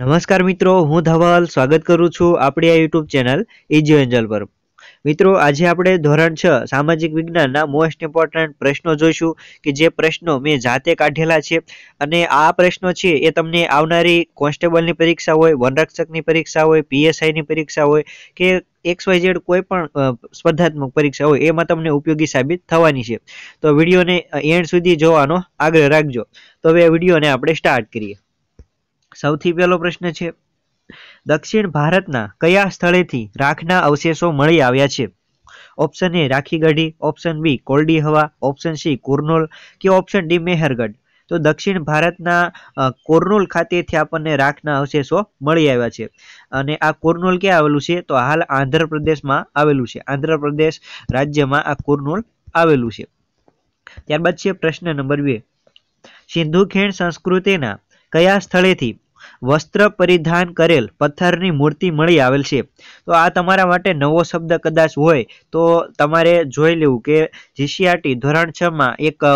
નમસ્કાર મિત્રો હું ધવલ સ્વાગત કરું છું આપણી આ યુટ્યુબ ચેનલ ઇજી એન્જલ પર મિત્રો આજે આપણે ધોરણ છ સામાજિક વિજ્ઞાનના મોસ્ટ ઇમ્પોર્ટન્ટ પ્રશ્નો જોઈશું કે જે પ્રશ્નો મેં જાતે કાઢેલા છે અને આ પ્રશ્નો છે એ તમને આવનારી કોન્સ્ટેબલની પરીક્ષા હોય વનરક્ષકની પરીક્ષા હોય પીએસઆઈની પરીક્ષા હોય કે એક્સ વાય ઝેડ કોઈ પણ સ્પર્ધાત્મક પરીક્ષા હોય એમાં તમને ઉપયોગી સાબિત થવાની છે તો વિડીયોને એન્ડ સુધી જોવાનો આગ્રહ રાખજો તો હવે વિડીયોને આપણે સ્ટાર્ટ કરીએ સૌથી પહેલો પ્રશ્ન છે દક્ષિણ ભારતના કયા સ્થળેથી રાખના અવશેષો મળી આવ્યા છે ઓપ્શન એ રાખીગઢી ઓપ્શન બી કોલડી હવા ઓપ્શન સી કુર્નોલ કે ઓપ્શન ડી મેહરગઢ તો દક્ષિણ ભારતના કોર્નોલ ખાતેથી આપણને રાખના અવશેષો મળી આવ્યા છે અને આ કોર્નોલ ક્યાં આવેલું છે તો હાલ આંધ્રપ્રદેશમાં આવેલું છે આંધ્રપ્રદેશ રાજ્યમાં આ કોર્નોલ આવેલું છે ત્યારબાદ છે પ્રશ્ન નંબર બે સિંધુ ખીણ સંસ્કૃતિના કયા સ્થળેથી વસ્ત્ર પરિધાન કરેલ પથ્થરની મૂર્તિ મળી આવેલ છે તો આ તમારા માટે નવો શબ્દ કદાચ હોય તો તમારે જોઈ લેવું કે જીસીઆરટી ધોરણ છ માં એક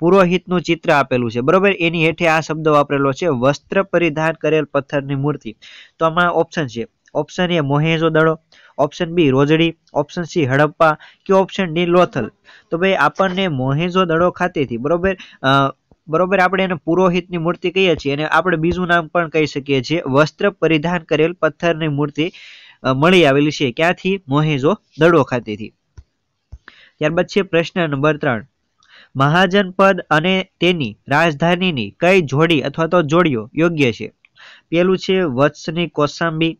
પુરોહિતનું ચિત્ર આપેલું છે બરોબર એની હેઠે આ શબ્દ વાપરેલો છે વસ્ત્ર પરિધાન કરેલ પથ્થરની મૂર્તિ તો આમાં ઓપ્શન છે option A Mohenjo Daro option B Rojdi option C Harappa કે ઓપ્શન ડી લોથલ તો ભાઈ આપણને મોહેજો દડો ખાતેથી બરોબર બરોબર આપણે એને પુરોહિતની મૂર્તિ કહીએ છીએ અને આપણે બીજું નામ પણ કહી શકીએ છીએ વસ્ત્ર પરિધાન કરેલ પથ્થરની મૂર્તિ મળી આવેલી છે ક્યાંથી મોહેજો દડો ખાતેથી ત્યારબાદ છે પ્રશ્ન નંબર ત્રણ મહાજન પદ અને તેની રાજધાનીની કઈ જોડી અથવા તો જોડીઓ યોગ્ય છે પેલું છે વત્સની કોસાંબી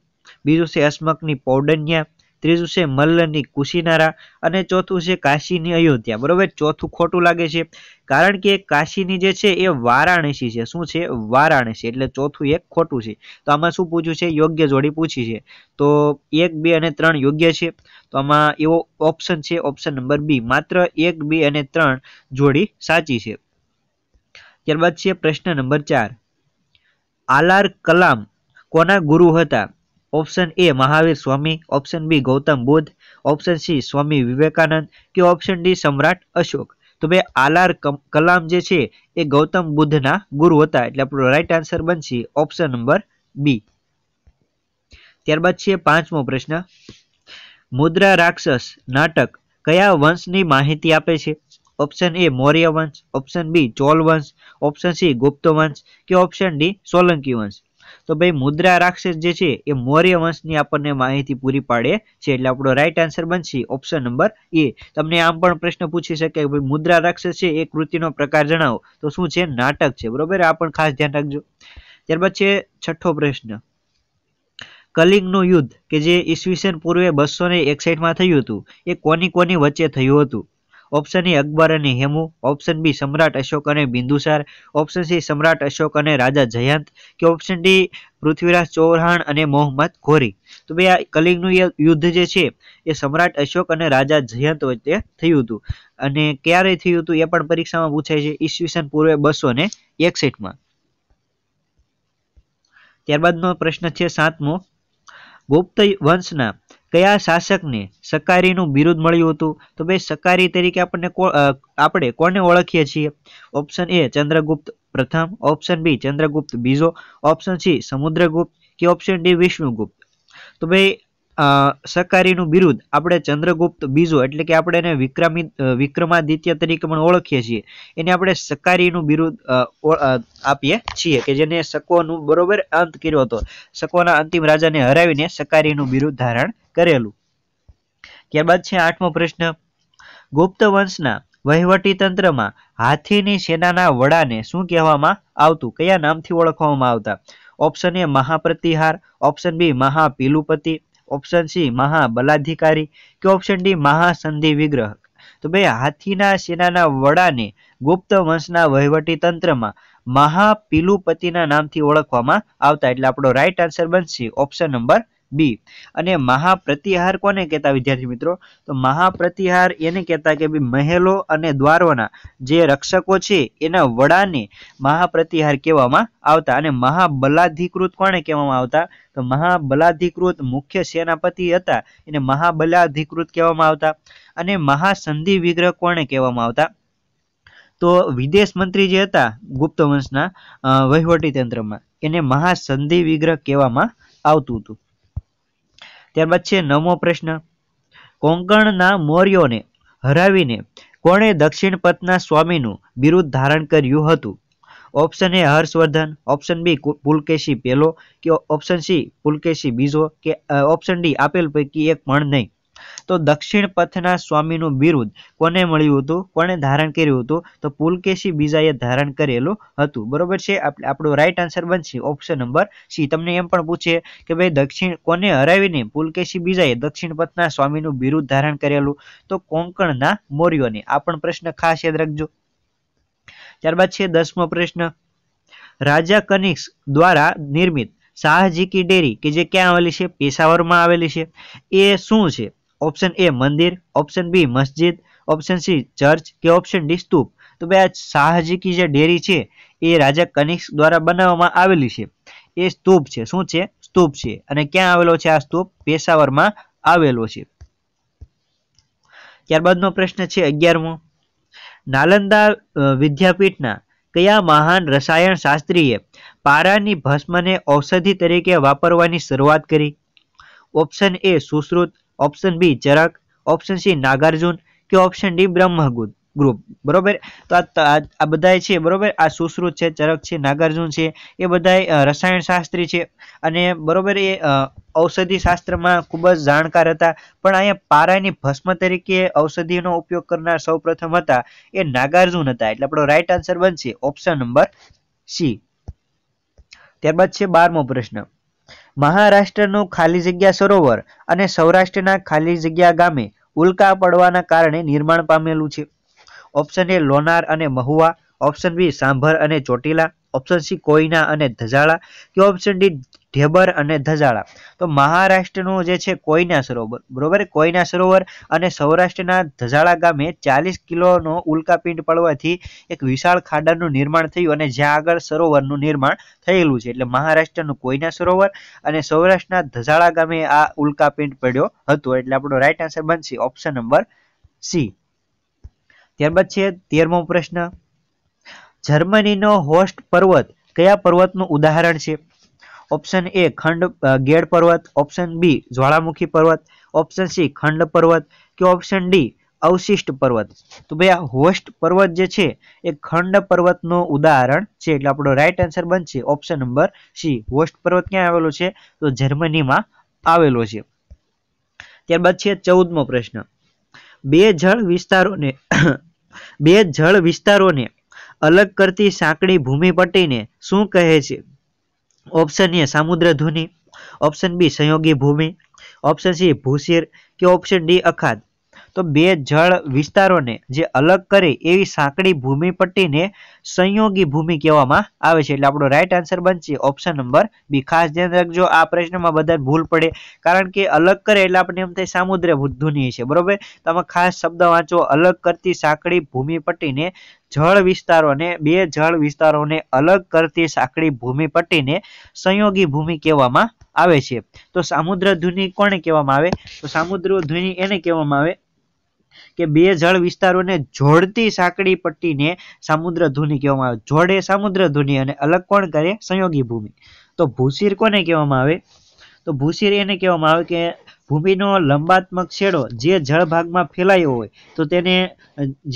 બીજું છે અસ્મકની પૌડન્યા ત્રીજું છે મલ્લની કુશીનારા અને ચોથું છે કાશીની અયોધ્યા બરોબર ચોથું ખોટું લાગે છે કારણ કે કાશીની જે છે એ વારાણસી છે શું છે વારાણસી એટલે ચોથું એક ખોટું છે તો આમાં શું પૂછ્યું છે યોગ્ય જોડી પૂછી છે તો એક બે અને ત્રણ યોગ્ય છે તો આમાં એવો ઓપ્શન છે ઓપ્શન નંબર બી માત્ર એક બે અને ત્રણ જોડી સાચી છે ત્યારબાદ છે પ્રશ્ન નંબર ચાર આલાર કલામ કોના ગુરુ હતા option A Mahavir Swami option B Gautam Buddha option C Swami Vivekananda કે ઓપ્શન ડી સમ્રાટ અશોક તો બે આલાર કલામ જે છે એ ગૌતમ બુદ્ધના ગુરુ હતા એટલે આપણો રાઈટ આન્સર બનશે ઓપ્શન નંબર બી ત્યારબાદ છે પાંચમો પ્રશ્ન મુદ્રા રાક્ષસ નાટક કયા વંશની માહિતી આપે છે ઓપ્શન એ મૌર્ય વંશ ઓપ્શન બી ચોલ વંશ ઓપ્શન સી ગુપ્ત વંશ કે ઓપ્શન ડી સોલંકી વંશ તો ભાઈ મુદ્રા રાક્ષસ જે છે એ મૌર્ય વંશની આપણને માહિતી પૂરી પાડે છે એટલે આપણો રાઈટ આન્સર બનશે ઓપ્શન નંબર એ તમને આમ પણ પ્રશ્ન પૂછી શકે ભાઈ મુદ્રા રાક્ષસ છે એ કૃતિનો પ્રકાર જણાવો તો શું છે નાટક છે બરોબર આ પણ ખાસ ધ્યાન રાખજો ત્યારબાદ છે છઠ્ઠો પ્રશ્ન કલિંગનું યુદ્ધ કે જે ઈસવીસન પૂર્વે બસો ને એકસઠમાં થયું હતું એ કોની કોની વચ્ચે થયું હતું ઓપ્શન એ અકબર અને હેમુ ઓપ્શન બી સમ્રાટ અશોક અને બિંદુસાર ઓપ્શન સી સમ્રાટ અશોક અને રાજા જયંત કે ઓપ્શન ડી પૃથ્વીરાજ ચૌહાણ અને મોહમ્મદ ઘોરી તો બે આ કલિંગનું યુદ્ધ જે છે એ સમ્રાટ અશોક અને રાજા જયંત વચ્ચે થયું હતું અને ક્યારે થયું હતું એ પણ પરીક્ષામાં પૂછાય છે ઈસવીસન પૂર્વે બસો ને એકસઠમાં ત્યારબાદનો પ્રશ્ન છે સાતમો ગુપ્ત વંશના કયા શાસકને સકારીનું બિરુદ મળ્યું હતું તો બે સકારી તરીકે આપણને આપણે કોને ઓળખીએ છીએ ઓપ્શન એ ચંદ્રગુપ્ત પ્રથમ ઓપ્શન બી ચંદ્રગુપ્ત બીજો ઓપ્શન સી સમુદ્રગુપ્ત કે ઓપ્શન ડી વિષ્ણુગુપ્ત તો ભાઈ સકારીનું બિરુદ આપણે ચંદ્રગુપ્ત બીજો એટલે કે આપણે એને વિક્રમી વિક્રમાદિત્ય તરીકે પણ ઓળખીએ છીએ એને આપણે સકારીનું બિરુદ આપીએ છીએ કે જેને સકોનું બરોબર અંત કર્યો હતો સકોના અંતિમ રાજાને હરાવીને સકારીનું બિરુદ ધારણ કરેલું ત્યારબાદ છે આઠમો પ્રશ્ન ગુપ્ત વંશના વહીવટી તંત્રમાં હાથીની સેનાના વડાને શું કહેવામાં આવતું કયા નામથી ઓળખવામાં આવતા ઓપ્શન એ મહાપ્રતિહાર ઓપ્શન બી મહાપીલુપતિ ઓપ્શન સી મહાબલાધિકારી કે ઓપ્શન ડી મહાસંધિ વિગ્રહ તો બે હાથીના સેનાના વડાને ગુપ્ત વંશના વહીવટી તંત્રમાં મહાપિલુપતિના નામથી ઓળખવામાં આવતા એટલે આપણો રાઈટ આન્સર બનશે ઓપ્શન નંબર બી અને મહાપ્રતિહાર કોને કહેતા વિદ્યાર્થી મિત્રો તો મહાપ્રતિહાર એને કહેતા કે બી મહેલો અને દ્વારોના જે રક્ષકો છે એના વડાને મહાપ્રતિહાર કહેવામાં આવતા અને મહાબલાધિકૃત કોને કહેવામાં આવતા તો મહાબલાધિકૃત મુખ્ય સેનાપતિ હતા એને મહાબલાધિકૃત કહેવામાં આવતા અને મહાસંધિ વિગ્રહ કોને કહેવામાં આવતા તો વિદેશ મંત્રી જે હતા ગુપ્ત વંશના વહીવટી તંત્રમાં એને મહાસંધિ વિગ્રહ કહેવામાં આવતું હતું ત્યારબાદ છે નવમો પ્રશ્ન કોંકણના મૌર્યોને હરાવીને કોણે દક્ષિણ પથના સ્વામીનું બિરુદ ધારણ કર્યું હતું option A Harshavardhan option B Pulakeshi પહેલો કે ઓપ્શન સી પુલકેશી બીજો કે ઓપ્શન ડી આપેલ પૈકી એક પણ નહીં તો દક્ષિણ પથના સ્વામીનું બિરુદ કોને મળ્યું હતું કોને ધારણ કર્યું હતું તો પુલકેશી બીજાએ ધારણ કરેલું હતું બરોબર છે આપણો રાઈટ આન્સર બનશે ઓપ્શન નંબર સી તમને એમ પણ પૂછે કે ભાઈ દક્ષિણ કોને હરાવીને પુલકેશી બીજાએ દક્ષિણ પથના સ્વામીનું બિરુદ ધારણ કરેલું તો કોંકણના મોર્યોને આ પણ પ્રશ્ન ખાસ યાદ રાખજો ત્યારબાદ છે દસમો પ્રશ્ન રાજા કનિષ્ક દ્વારા નિર્મિત શાહજી કી ડેરી કે જે ક્યાં આવેલી છે પેશાવરમાં આવેલી છે એ શું છે ઓપ્શન એ મંદિર ઓપ્શન બી મસ્જિદ ઓપ્શન સી ચર્ચ કે ઓપ્શન ડી સ્તૂપ તો બે શાહજીકી જે ડેરી છે એ રાજા કનિષ્ક દ્વારા બનાવવામાં આવેલી છે એ સ્તૂપ છે શું છે સ્તૂપ છે અને ક્યાં આવેલો છે આ સ્તૂપ પેશાવરમાં આવેલો છે ત્યારબાદનો પ્રશ્ન છે અગિયારમો નાલંદા વિદ્યાપીઠના કયા મહાન રસાયણ શાસ્ત્રીએ પારાની ભસ્મને ઔષધિ તરીકે વાપરવાની શરૂઆત કરી option A Sushruta option B Charaka option C Nagarjuna કે ઓપ્શન ડી બ્રહ્મગુદ ગ્રુપ બરોબર તો આ આ છે બરોબર આ સુશ્રુત છે ચરક છે નાગાર્જુન છે એ બધાએ રસાયણ શાસ્ત્રી છે અને બરોબર એ ઔષધિ શાસ્ત્રમાં ખૂબ જ જાણકાર હતા પણ અહીંયા પારાની ભસ્મ તરીકે ઔષધિનો ઉપયોગ કરનાર સૌપ્રથમ હતા એ નાગાર્જુન હતા એટલે આપણો રાઈટ આન્સર બનશે ઓપ્શન નંબર સી ત્યારબાદ છે બારમો પ્રશ્ન મહારાષ્ટ્રનું ખાલી જગ્યા સરોવર અને સૌરાષ્ટ્રના ખાલી જગ્યા ગામે ઉલ્કા પડવાના કારણે નિર્માણ પામેલું છે ઓપ્શન એ લોનાર અને મહુવા ઓપ્શન બી સાંભર અને ચોટીલા ઓપ્શન સી કોયના અને ધજાળા કે ઓપ્શન ડી ઢેબર અને ધજાળા તો મહારાષ્ટ્રનું જે છે કોઈના સરોવર બરોબર કોઈના સરોવર અને સૌરાષ્ટ્રના ધજાળા ગામે ચાલીસ કિલોનો ઉલ્કાપિંડ પડવાથી એક વિશાળ ખાડાનું નિર્માણ થયું અને જ્યાં આગળ સરોવરનું નિર્માણ થયેલું છે એટલે મહારાષ્ટ્રનું કોઈના સરોવર અને સૌરાષ્ટ્રના ધજાળા ગામે આ ઉલ્કાપિંડ પડ્યો હતો એટલે આપણો રાઈટ આન્સર બનશે ઓપ્શન નંબર સી ત્યારબાદ છે તેરમો પ્રશ્ન જર્મનીનો હોસ્ટ પર્વત કયા પર્વતનું ઉદાહરણ છે ઓપ્શન એ ખંડ ગેડ પર્વત ઓપ્શન બી જ્વાળામુખી પર્વત ઓપ્શન સી ખંડ પર્વત કે ઓપ્શન ડી અવશિષ્ટ પર્વત તો ભાઈ આ હોસ્ટ પર્વત જે છે એ ખંડ પર્વતનું ઉદાહરણ છે એટલે આપણો રાઈટ આન્સર બનશે ઓપ્શન નંબર સી હોસ્ટ પર્વત ક્યાં આવેલો છે તો જર્મનીમાં આવેલો છે ત્યારબાદ છે ચૌદમો પ્રશ્ન બે જળ વિસ્તારોને બે જળ વિસ્તારોને અલગ કરતી સાંકડી ભૂમિ પટ્ટીને શું કહે છે ઓપ્શન એ સામુદ્ર ધુની ઓપ્શન બી સંયોગી ભૂમિ ઓપ્શન સી ભૂશિર કે ઓપ્શન ડી અખાત તો બે જળ વિસ્તારોને જે અલગ કરે એવી સાંકડી ભૂમિ પટ્ટીને સંયોગી ભૂમિ કહેવામાં આવે છે એટલે આપણો રાઈટ આન્સર બનશે ઓપ્શન નંબર બી ખાસ ધ્યાન રાખજો આ પ્રશ્નમાં બધા ભૂલ પડે કારણ કે અલગ કરે એટલે આપણને એમ થાય સામુદ્ર ધુની છે બરોબર તમે ખાસ શબ્દ વાંચો અલગ કરતી સાંકડી ભૂમિ પટ્ટીને જળ વિસ્તારોને બે જળ વિસ્તારોને અલગ કરતી સાંકડી ભૂમિ પટ્ટીને સંયોગી ભૂમિ કહેવામાં આવે છે તો સામુદ્ર ધ્વનિ કોને કહેવામાં આવે તો સામુદ્ર ધ્વનિ એને કહેવામાં આવે કે બે જળ વિસ્તારોને જોડતી સાંકડી પટ્ટીને સામુદ્ર ધુની કહેવામાં આવે જોડે સમુદ્ર ધુની અને અલગ કોણ કરે સંયોગી ભૂમિ તો ભૂશિર કોને કહેવામાં આવે તો ભૂશિર એને કહેવામાં આવે કે ભૂમિનો લંબાત્મક છેડો જે જળ ભાગમાં ફેલાયો હોય તો તેને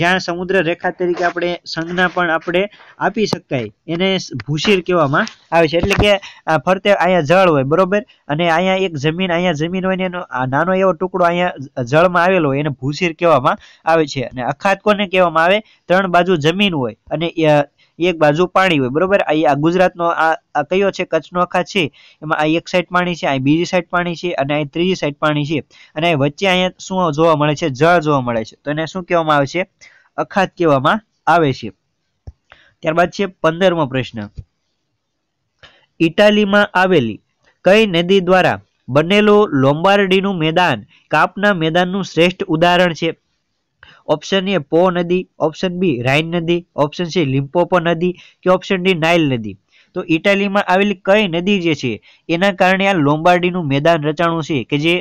જ્યાં સમુદ્ર રેખા તરીકે આપણે સંજ્ઞા પણ આપણે આપી શકાય એને ભૂશીર કહેવામાં આવે છે એટલે કે ફરતે અહીંયા જળ હોય બરોબર અને અહીંયા એક જમીન અહીંયા જમીન હોય ને એનો નાનો એવો ટુકડો અહીંયા જળમાં આવેલો હોય એને ભૂશીર કહેવામાં આવે છે અને અખાત કોને કહેવામાં આવે ત્રણ બાજુ જમીન હોય અને એક બાજુ પાણી હોય બરોબર આ ગુજરાતનો આ કયો છે કચ્છનો અખા છે એમાં આ એક સાઈડ પાણી છે અહીં બીજી સાઈડ પાણી છે અને આ ત્રીજી સાઈડ પાણી છે અને અહીં વચ્ચે અહીંયા શું જોવા મળે છે જળ જોવા મળે છે તો એને શું કહેવામાં આવે છે અખાત કહેવામાં આવે છે ત્યારબાદ છે પંદરમો પ્રશ્ન ઇટાલીમાં આવેલી કઈ નદી દ્વારા બનેલો લોમ્બાર્ડીનું મેદાન કાપના મેદાનનું શ્રેષ્ઠ ઉદાહરણ છે ઓપ્શન એ પો નદી ઓપ્શન બી રાઇન નદી ઓપ્શન સી લિમ્પોપો નદી કે ઓપ્શન ડી નાઇલ નદી તો ઇટાલીમાં આવેલી કઈ નદી જે છે એના કારણે આ લોમ્બાર્ડીનું મેદાન રચાણું છે કે જે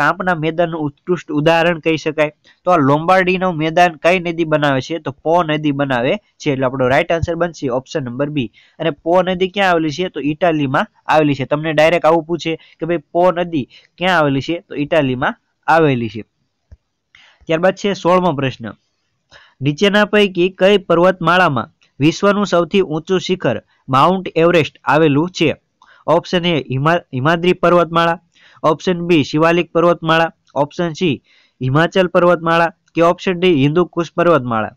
કાંપના મેદાનનું ઉત્કૃષ્ટ ઉદાહરણ કહી શકાય તો આ લોમ્બાર્ડીનું મેદાન કઈ નદી બનાવે છે તો પો નદી બનાવે છે એટલે આપણો રાઇટ આન્સર બનશે ઓપ્શન નંબર બી અને પો નદી ક્યાં આવેલી છે તો ઇટાલીમાં આવેલી છે તમને ડાયરેક્ટ આવું પૂછે કે ભાઈ પો નદી ક્યાં આવેલી છે તો ઇટાલીમાં આવેલી છે ત્યારબાદ છે સોળમો પ્રશ્ન નીચેના પૈકી કઈ પર્વતમાળામાં વિશ્વનું સૌથી ઊંચું શિખર માઉન્ટ એવરેસ્ટ આવેલું છે ઓપ્શન એ હિમાદ્રી પર્વતમાળા ઓપ્શન બી શિવાલિક પર્વતમાળા ઓપ્શન સી હિમાચલ પર્વતમાળા કે ઓપ્શન ડી હિન્દુ કુશ પર્વતમાળા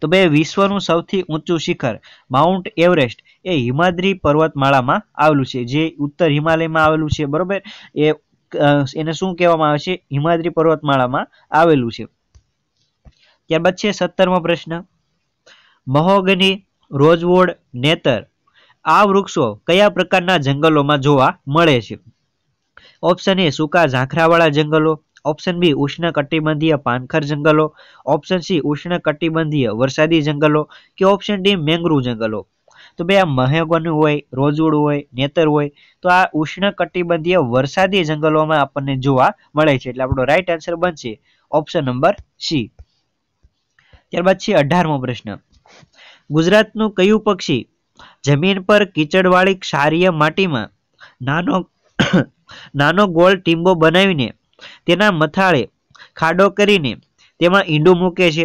તો બે વિશ્વનું સૌથી ઊંચું શિખર માઉન્ટ એવરેસ્ટ એ હિમાદ્રી પર્વતમાળામાં આવેલું છે જે ઉત્તર હિમાલયમાં આવેલું છે બરોબર એ એને શું કહેવામાં આવે છે હિમાદ્રી પર્વતમાળામાં આવેલું છે ત્યારબાદ છે સત્તરમો પ્રશ્ન મહોગની રોજવોડ નેતર આ વૃક્ષો કયા પ્રકારના જંગલોમાં જોવા મળે છે ઓપ્શન એ સૂકા ઝાંખરાવાળા જંગલો ઓપ્શન બી ઉષ્ણ કટિબંધીય પાનખર જંગલો ઓપ્શન સી ઉષ્ણ કટિબંધીય વરસાદી જંગલો કે ઓપ્શન ડી મેંગ્રુવ જંગલો તો બે આ મહેગન હોય રોજુડ હોય નેતર હોય તો આ ઉષ્ણ કટિબંધીય વરસાદી જંગલોમાં આપણને જોવા મળે છે એટલે આપણો રાઈટ આન્સર બનશે ઓપ્શન નંબર સી ત્યારબાદ છે અઢારમો પ્રશ્ન ગુજરાતનું કયું પક્ષી જમીન પર કીચડવાળી ક્ષારીય માટીમાં નાનો નાનો ગોળ ટીંબો બનાવીને તેના મથાળે ખાડો કરીને તેમાં ઈંડું મૂકે છે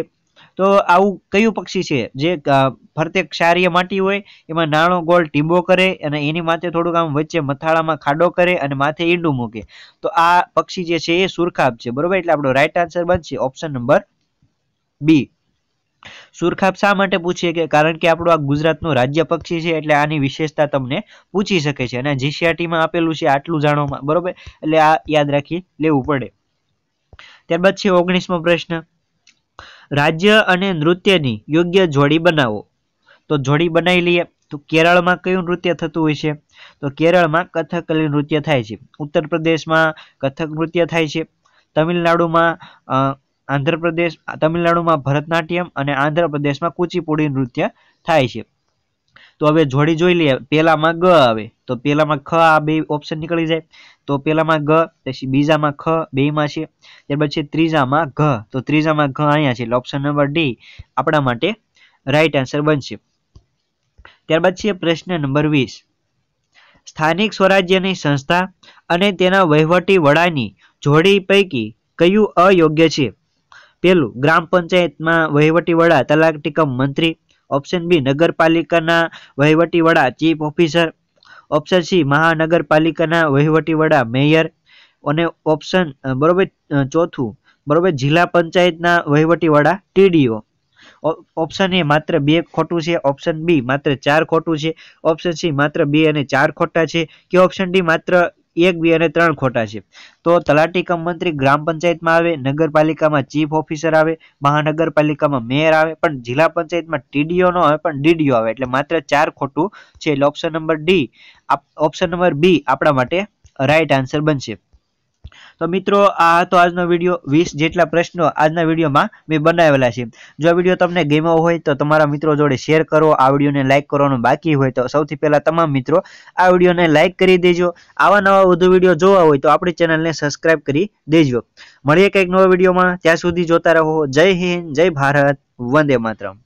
તો આવું કયું પક્ષી છે જે ફરતે ક્ષારીય માટી હોય એમાં નાણો ગોળ ટીંબો કરે અને એની માથે થોડુંક આમ વચ્ચે મથાળામાં ખાડો કરે અને માથે ઈંડું મૂકે તો આ પક્ષી જે છે એ સુરખાબ છે બરોબર એટલે આપણો રાઈટ આન્સર બનશે ઓપ્શન નંબર બી સુરખાબ શા માટે પૂછીએ કે કારણ કે આપણું આ ગુજરાતનું રાજ્ય પક્ષી છે એટલે આની વિશેષતા તમને પૂછી શકે છે અને જીસીઆરટીમાં આપેલું છે આટલું જાણવામાં બરોબર એટલે આ યાદ રાખી લેવું પડે ત્યારબાદ છે ઓગણીસમો પ્રશ્ન રાજ્ય અને નૃત્યની યોગ્ય જોડી બનાવો તો જોડી બનાવી લઈએ તો કેરળમાં કયું નૃત્ય થતું હોય છે તો કેરળમાં કથકલી નૃત્ય થાય છે ઉત્તર પ્રદેશમાં કથક નૃત્ય થાય છે તમિલનાડુમાં આંધ્રપ્રદેશ તમિલનાડુમાં ભરતનાટ્યમ અને આંધ્રપ્રદેશમાં કુચીપુડી નૃત્ય થાય છે તો હવે જોડી જોઈ લઈએ પહેલામાં ગ આવે તો પહેલામાં ખ આ બે ઓપ્શન નીકળી જાય તો પહેલામાં ગ પછી બીજામાં ખ બેમાં છે ત્યારબાદ છે ત્રીજામાં ઘ તો ત્રીજામાં ઘ અહીંયા છે એટલે ઓપ્શન નંબર ડી આપણા માટે રાઈટ આન્સર બનશે ત્યારબાદ છે પ્રશ્ન નંબર વીસ સ્થાનિક સ્વરાજ્યની સંસ્થા અને તેના વહીવટી વડાની જોડી પૈકી કયું અયોગ્ય છે પેલું ગ્રામ પંચાયતમાં વહીવટી વડા તલાક ટીકમ મંત્રી ઓપ્શન બી નગરપાલિકાના વહીવટી વડા ચીફ ઓફિસર ઓપ્શન સી મહાનગરપાલિકાના વહીવટી વડા મેયર અને ઓપ્શન બરોબર ચોથું બરોબર જિલ્લા પંચાયતના વહીવટી વડા ટીડીઓ ઓપ્શન એ માત્ર બે ખોટું છે ઓપ્શન બી માત્ર ચાર ખોટું છે ઓપ્શન સી માત્ર બે અને ચાર ખોટા છે કે ઓપ્શન ડી માત્ર એક બે અને ત્રણ ખોટા છે તો તલાટી કમ મંત્રી ગ્રામ પંચાયતમાં આવે નગરપાલિકામાં ચીફ ઓફિસર આવે મહાનગરપાલિકામાં મેયર આવે પણ જિલ્લા પંચાયતમાં ટીડીઓ ન આવે પણ ડીડીઓ આવે એટલે માત્ર ચાર ખોટું છે એટલે option number D option number B આપણા માટે રાઈટ આન્સર બનશે તો મિત્રો આ હતો આજનો વિડીયો વીસ જેટલા પ્રશ્નો આજના વિડીયોમાં મેં બનાવેલા છે જો આ વિડીયો તમને ગમ્યો હોય તો તમારા મિત્રો જોડે શેર કરો આ વિડીયોને લાઇક કરવાનું બાકી હોય તો સૌથી પહેલાં તમામ મિત્રો આ વિડીયોને લાઇક કરી દેજો આવા નવા વધુ વિડીયો જોવા હોય તો આપણી ચેનલને સબસ્ક્રાઇબ કરી દેજો મળીએ કંઈક નવા વિડીયોમાં ત્યાં સુધી જોતા રહો જય હિન્દ જય ભારત વંદે માતરમ